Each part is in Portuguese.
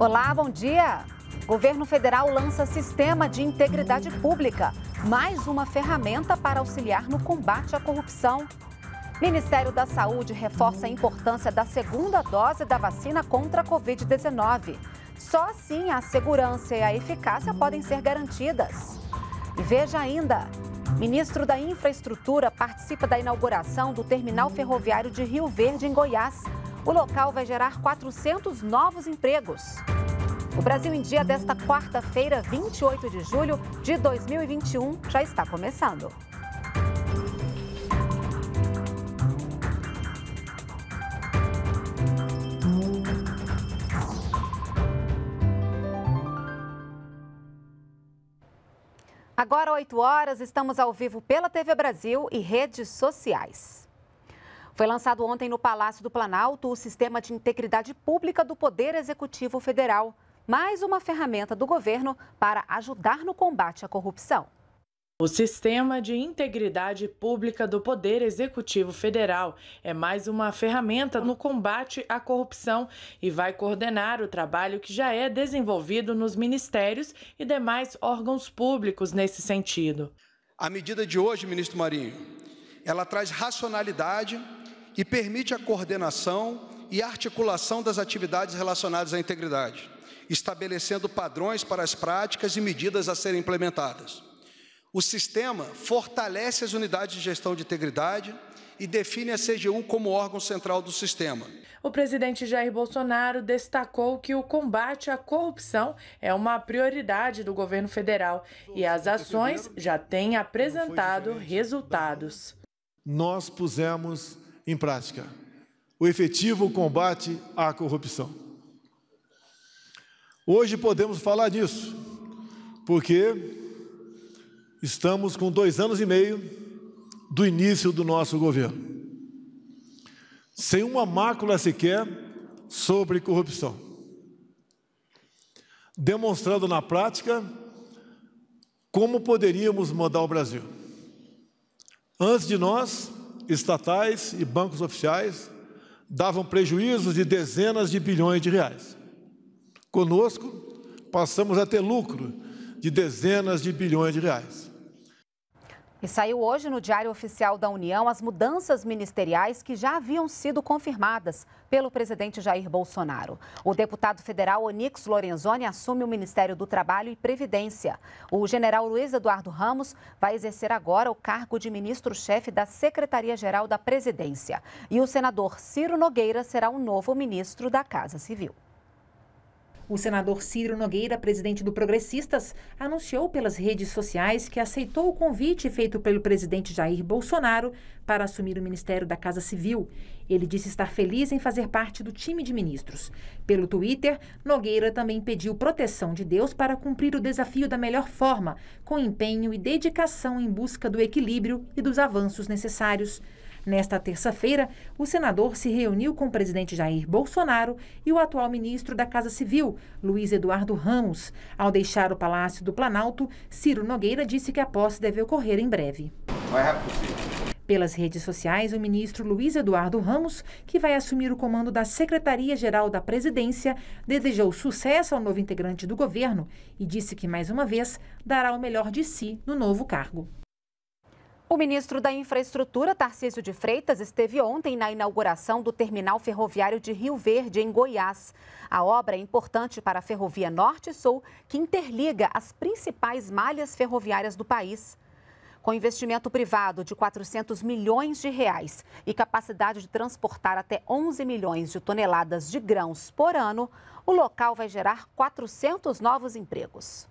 Olá, bom dia. Governo federal lança sistema de integridade pública, mais uma ferramenta para auxiliar no combate à corrupção. Ministério da Saúde reforça a importância da segunda dose da vacina contra a Covid-19. Só assim a segurança e a eficácia podem ser garantidas. E veja ainda: ministro da Infraestrutura participa da inauguração do terminal ferroviário de Rio Verde, em Goiás. O local vai gerar 400 novos empregos. O Brasil em Dia desta quarta-feira, 28 de julho de 2021, já está começando. Agora, 8 horas, estamos ao vivo pela TV Brasil e redes sociais. Foi lançado ontem no Palácio do Planalto o Sistema de Integridade Pública do Poder Executivo Federal, mais uma ferramenta do governo para ajudar no combate à corrupção. O Sistema de Integridade Pública do Poder Executivo Federal é mais uma ferramenta no combate à corrupção e vai coordenar o trabalho que já é desenvolvido nos ministérios e demais órgãos públicos nesse sentido. A medida de hoje, ministro Marinho, ela traz racionalidade e permite a coordenação e articulação das atividades relacionadas à integridade, estabelecendo padrões para as práticas e medidas a serem implementadas. O sistema fortalece as unidades de gestão de integridade e define a CGU como órgão central do sistema. O presidente Jair Bolsonaro destacou que o combate à corrupção é uma prioridade do governo federal e as ações já têm apresentado resultados. Nós pusemos em prática o efetivo combate à corrupção. Hoje podemos falar disso, porque estamos com dois anos e meio do início do nosso governo, sem uma mácula sequer sobre corrupção, demonstrando na prática como poderíamos mudar o Brasil. Antes de nós, estatais e bancos oficiais davam prejuízos de dezenas de bilhões de reais. Conosco, passamos a ter lucro de dezenas de bilhões de reais. E saiu hoje no Diário Oficial da União as mudanças ministeriais que já haviam sido confirmadas pelo presidente Jair Bolsonaro. O deputado federal Onix Lorenzoni assume o Ministério do Trabalho e Previdência. O general Luiz Eduardo Ramos vai exercer agora o cargo de ministro-chefe da Secretaria-Geral da Presidência. E o senador Ciro Nogueira será o novo ministro da Casa Civil. O senador Ciro Nogueira, presidente do Progressistas, anunciou pelas redes sociais que aceitou o convite feito pelo presidente Jair Bolsonaro para assumir o Ministério da Casa Civil. Ele disse estar feliz em fazer parte do time de ministros. Pelo Twitter, Nogueira também pediu proteção de Deus para cumprir o desafio da melhor forma, com empenho e dedicação em busca do equilíbrio e dos avanços necessários. Nesta terça-feira, o senador se reuniu com o presidente Jair Bolsonaro e o atual ministro da Casa Civil, Luiz Eduardo Ramos. Ao deixar o Palácio do Planalto, Ciro Nogueira disse que a posse deve ocorrer em breve. Pelas redes sociais, o ministro Luiz Eduardo Ramos, que vai assumir o comando da Secretaria-Geral da Presidência, desejou sucesso ao novo integrante do governo e disse que, mais uma vez, dará o melhor de si no novo cargo. O ministro da Infraestrutura, Tarcísio de Freitas, esteve ontem na inauguração do terminal ferroviário de Rio Verde, em Goiás. A obra é importante para a Ferrovia Norte e Sul, que interliga as principais malhas ferroviárias do país. Com investimento privado de 400 milhões de reais e capacidade de transportar até 11 milhões de toneladas de grãos por ano, o local vai gerar 400 novos empregos.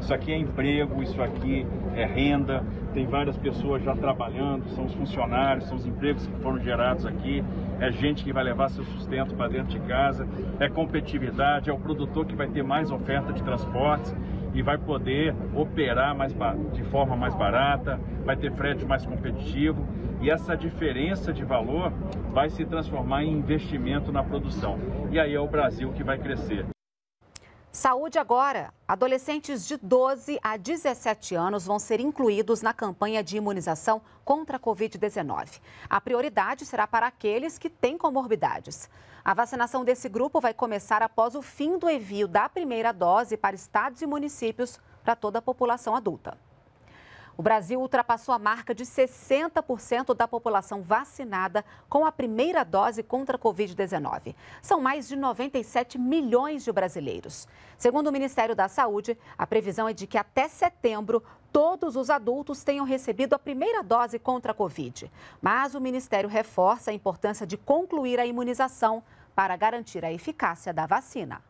Isso aqui é emprego, isso aqui é renda, tem várias pessoas já trabalhando, são os funcionários, são os empregos que foram gerados aqui, é gente que vai levar seu sustento para dentro de casa, é competitividade, é o produtor que vai ter mais oferta de transportes e vai poder operar mais de forma mais barata, vai ter frete mais competitivo e essa diferença de valor vai se transformar em investimento na produção. E aí é o Brasil que vai crescer. Saúde agora. Adolescentes de 12 a 17 anos vão ser incluídos na campanha de imunização contra a Covid-19. A prioridade será para aqueles que têm comorbidades. A vacinação desse grupo vai começar após o fim do envio da primeira dose para estados e municípios para toda a população adulta. O Brasil ultrapassou a marca de 60% da população vacinada com a primeira dose contra a Covid-19. São mais de 97 milhões de brasileiros. Segundo o Ministério da Saúde, a previsão é de que até setembro todos os adultos tenham recebido a primeira dose contra a Covid. Mas o Ministério reforça a importância de concluir a imunização para garantir a eficácia da vacina.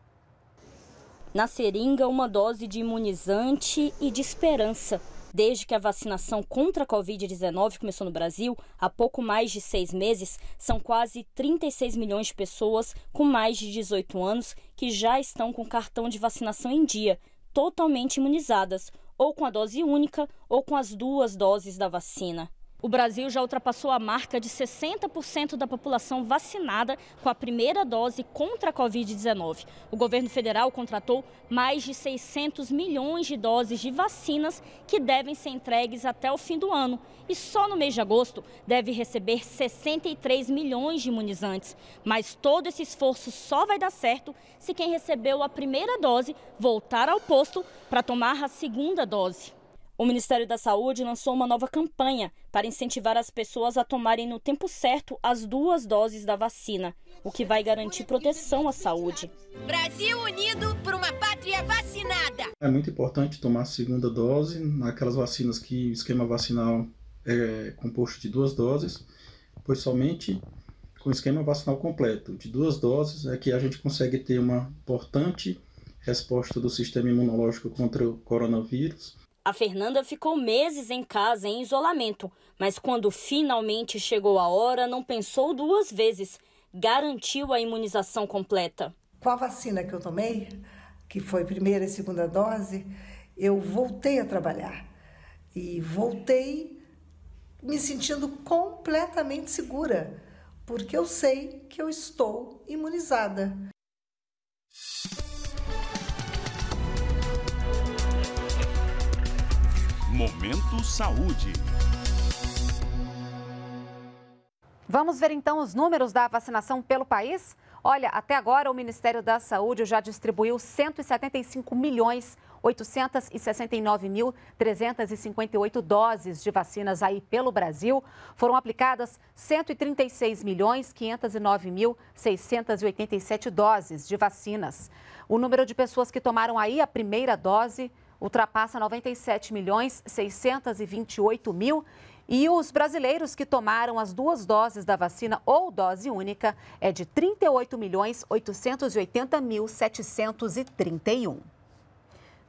Na seringa, uma dose de imunizante e de esperança. Desde que a vacinação contra a Covid-19 começou no Brasil, há pouco mais de seis meses, são quase 36 milhões de pessoas com mais de 18 anos que já estão com cartão de vacinação em dia, totalmente imunizadas, ou com a dose única ou com as duas doses da vacina. O Brasil já ultrapassou a marca de 60% da população vacinada com a primeira dose contra a Covid-19. O governo federal contratou mais de 600 milhões de doses de vacinas que devem ser entregues até o fim do ano. E só no mês de agosto deve receber 63 milhões de imunizantes. Mas todo esse esforço só vai dar certo se quem recebeu a primeira dose voltar ao posto para tomar a segunda dose. O Ministério da Saúde lançou uma nova campanha para incentivar as pessoas a tomarem no tempo certo as duas doses da vacina, o que vai garantir proteção à saúde. Brasil unido por uma pátria vacinada. É muito importante tomar a segunda dose naquelas vacinas que o esquema vacinal é composto de duas doses, pois somente com o esquema vacinal completo de duas doses é que a gente consegue ter uma importante resposta do sistema imunológico contra o coronavírus a Fernanda ficou meses em casa em isolamento, mas quando finalmente chegou a hora, não pensou duas vezes. Garantiu a imunização completa. Com a vacina que eu tomei, que foi primeira e segunda dose, eu voltei a trabalhar. E voltei me sentindo completamente segura, porque eu sei que eu estou imunizada. Momento Saúde. Vamos ver então os números da vacinação pelo país? Olha, até agora o Ministério da Saúde já distribuiu 175 milhões 869.358 doses de vacinas aí pelo Brasil. Foram aplicadas 136 milhões 509.687 doses de vacinas. O número de pessoas que tomaram aí a primeira dose ultrapassa 97 milhões 628 mil e os brasileiros que tomaram as duas doses da vacina ou dose única é de 38 milhões 880 mil 731.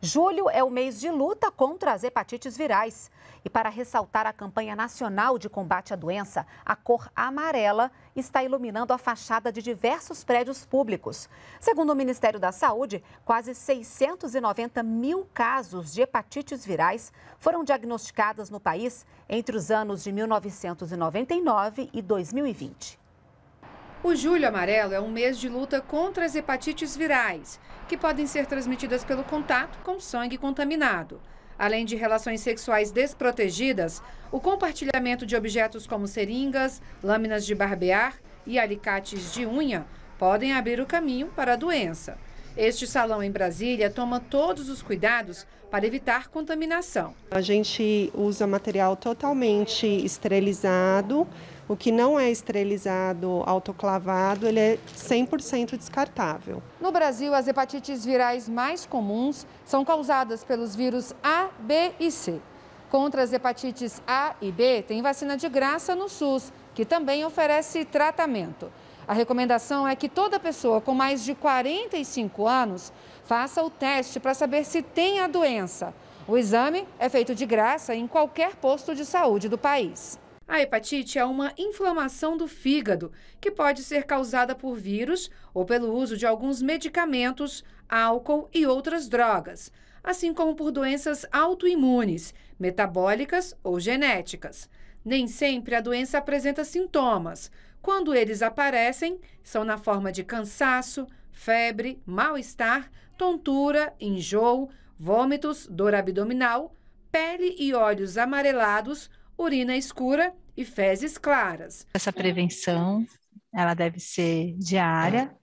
Julho é o mês de luta contra as hepatites virais. E para ressaltar a campanha nacional de combate à doença, a cor amarela está iluminando a fachada de diversos prédios públicos. Segundo o Ministério da Saúde, quase 690 mil casos de hepatites virais foram diagnosticados no país entre os anos de 1999 e 2020. O julho amarelo é um mês de luta contra as hepatites virais, que podem ser transmitidas pelo contato com sangue contaminado. Além de relações sexuais desprotegidas, o compartilhamento de objetos como seringas, lâminas de barbear e alicates de unha podem abrir o caminho para a doença. Este salão em Brasília toma todos os cuidados para evitar contaminação. A gente usa material totalmente esterilizado, o que não é esterilizado, autoclavado, ele é 100% descartável. No Brasil, as hepatites virais mais comuns são causadas pelos vírus A, B e C. Contra as hepatites A e B, tem vacina de graça no SUS, que também oferece tratamento. A recomendação é que toda pessoa com mais de 45 anos faça o teste para saber se tem a doença. O exame é feito de graça em qualquer posto de saúde do país. A hepatite é uma inflamação do fígado que pode ser causada por vírus ou pelo uso de alguns medicamentos, álcool e outras drogas, assim como por doenças autoimunes, metabólicas ou genéticas. Nem sempre a doença apresenta sintomas. Quando eles aparecem, são na forma de cansaço, febre, mal-estar, tontura, enjoo, vômitos, dor abdominal, pele e olhos amarelados urina escura e fezes claras. Essa prevenção, ela deve ser diária,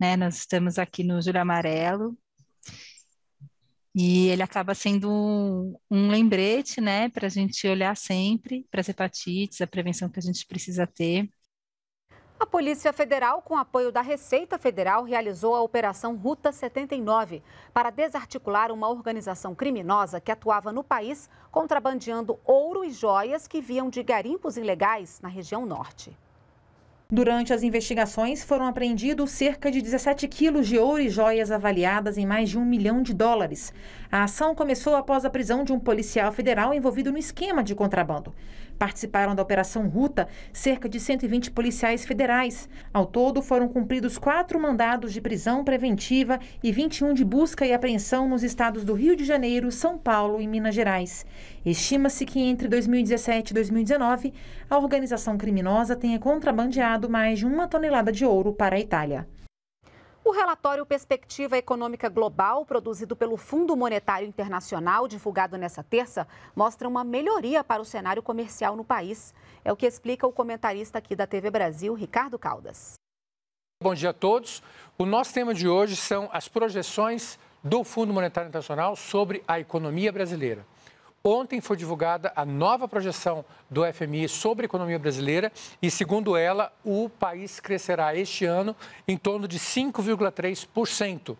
né? Nós estamos aqui no Júlio Amarelo e ele acaba sendo um, lembrete, né, para a gente olhar sempre para as hepatites, a prevenção que a gente precisa ter. A Polícia Federal, com apoio da Receita Federal, realizou a Operação Ruta 79 para desarticular uma organização criminosa que atuava no país contrabandeando ouro e joias que vinham de garimpos ilegais na região norte. Durante as investigações, foram apreendidos cerca de 17 quilos de ouro e joias avaliadas em mais de um milhão de dólares. A ação começou após a prisão de um policial federal envolvido no esquema de contrabando. Participaram da Operação Ruta cerca de 120 policiais federais. Ao todo, foram cumpridos quatro mandados de prisão preventiva e 21 de busca e apreensão nos estados do Rio de Janeiro, São Paulo e Minas Gerais. Estima-se que entre 2017 e 2019, a organização criminosa tenha contrabandeado mais de uma tonelada de ouro para a Itália. O relatório Perspectiva Econômica Global, produzido pelo Fundo Monetário Internacional, divulgado nesta terça, mostra uma melhoria para o cenário comercial no país. É o que explica o comentarista aqui da TV Brasil, Ricardo Caldas. Bom dia a todos. O nosso tema de hoje são as projeções do Fundo Monetário Internacional sobre a economia brasileira. Ontem foi divulgada a nova projeção do FMI sobre a economia brasileira e, segundo ela, o país crescerá este ano em torno de 5,3%.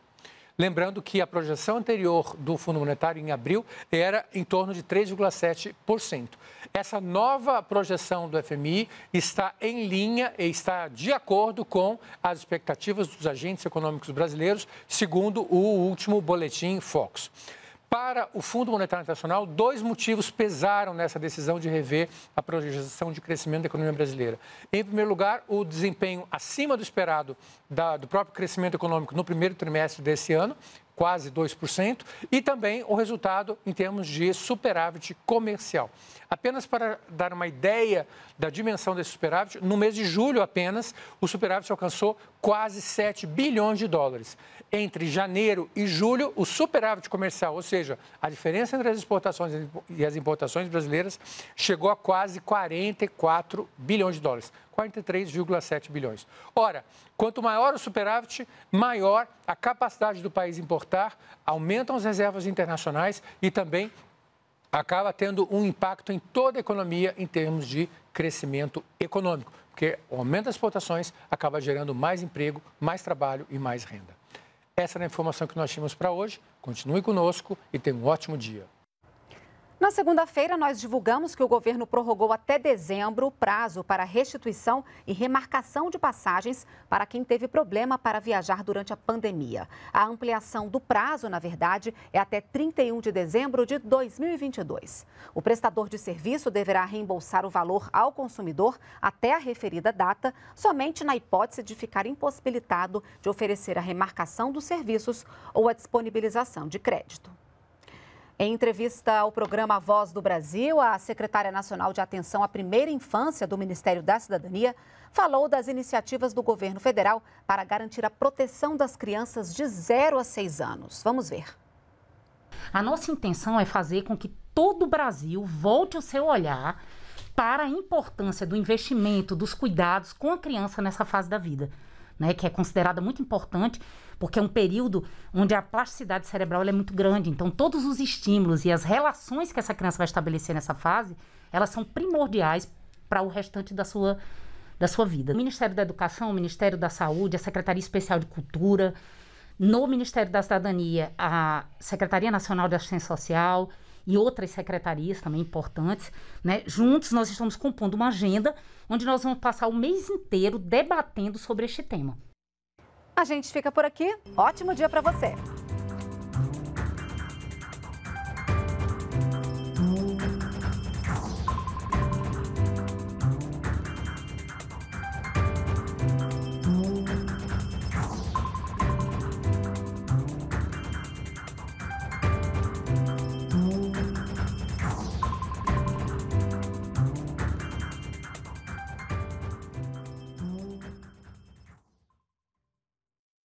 Lembrando que a projeção anterior do Fundo Monetário em abril era em torno de 3,7%. Essa nova projeção do FMI está em linha e está de acordo com as expectativas dos agentes econômicos brasileiros, segundo o último boletim Fox. Para o Fundo Monetário Internacional, dois motivos pesaram nessa decisão de rever a projeção de crescimento da economia brasileira. Em primeiro lugar, o desempenho acima do esperado da, do próprio crescimento econômico no primeiro trimestre desse ano, quase 2%, e também o resultado em termos de superávit comercial. Apenas para dar uma ideia da dimensão desse superávit, no mês de julho apenas, o superávit alcançou quase 7 bilhões de dólares entre janeiro e julho, o superávit comercial, ou seja, a diferença entre as exportações e as importações brasileiras, chegou a quase 44 bilhões de dólares, 43,7 bilhões. Ora, quanto maior o superávit, maior a capacidade do país importar, aumentam as reservas internacionais e também acaba tendo um impacto em toda a economia em termos de crescimento econômico, porque o aumento das exportações acaba gerando mais emprego, mais trabalho e mais renda. Essa era a informação que nós tínhamos para hoje. Continue conosco e tenha um ótimo dia. Na segunda-feira, nós divulgamos que o governo prorrogou até dezembro o prazo para restituição e remarcação de passagens para quem teve problema para viajar durante a pandemia. A ampliação do prazo, na verdade, é até 31 de dezembro de 2022. O prestador de serviço deverá reembolsar o valor ao consumidor até a referida data, somente na hipótese de ficar impossibilitado de oferecer a remarcação dos serviços ou a disponibilização de crédito. Em entrevista ao programa Voz do Brasil, a secretária nacional de Atenção à Primeira Infância do Ministério da Cidadania falou das iniciativas do governo federal para garantir a proteção das crianças de 0 a 6 anos. Vamos ver. A nossa intenção é fazer com que todo o Brasil volte o seu olhar para a importância do investimento, dos cuidados com a criança nessa fase da vida né, que é considerada muito importante, porque é um período onde a plasticidade cerebral é muito grande. Então, todos os estímulos e as relações que essa criança vai estabelecer nessa fase, elas são primordiais para o restante da sua, da sua vida. O Ministério da Educação, o Ministério da Saúde, a Secretaria Especial de Cultura, no Ministério da Cidadania, a Secretaria Nacional de Assistência Social e outras secretarias também importantes, né, juntos nós estamos compondo uma agenda onde nós vamos passar o mês inteiro debatendo sobre este tema. A gente fica por aqui. Ótimo dia para você!